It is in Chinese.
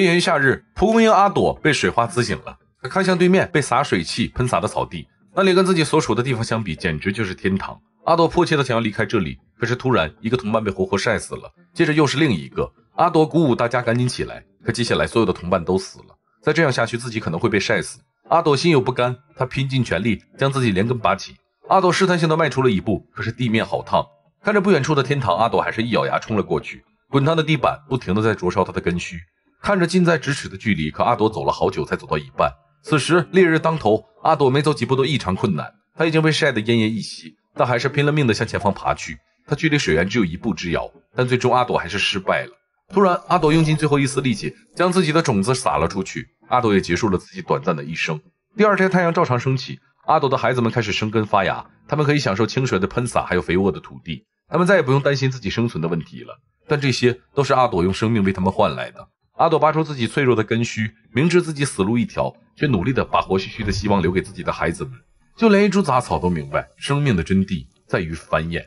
炎炎夏日，蒲公英阿朵被水花滋醒了。他看向对面被洒水器喷洒的草地，那里跟自己所处的地方相比，简直就是天堂。阿朵迫切的想要离开这里，可是突然，一个同伴被活活晒死了。接着又是另一个。阿朵鼓舞大家赶紧起来，可接下来所有的同伴都死了。再这样下去，自己可能会被晒死。阿朵心有不甘，他拼尽全力将自己连根拔起。阿朵试探性的迈出了一步，可是地面好烫。看着不远处的天堂，阿朵还是一咬牙冲了过去。滚烫的地板不停的在灼烧他的根须。看着近在咫尺的距离，可阿朵走了好久才走到一半。此时烈日当头，阿朵没走几步都异常困难，她已经被晒得奄奄一息，但还是拼了命的向前方爬去。她距离水源只有一步之遥，但最终阿朵还是失败了。突然，阿朵用尽最后一丝力气，将自己的种子撒了出去。阿朵也结束了自己短暂的一生。第二天，太阳照常升起，阿朵的孩子们开始生根发芽，他们可以享受清水的喷洒，还有肥沃的土地，他们再也不用担心自己生存的问题了。但这些都是阿朵用生命为他们换来的。阿朵拔出自己脆弱的根须，明知自己死路一条，却努力的把活续续的希望留给自己的孩子们。就连一株杂草都明白，生命的真谛在于繁衍。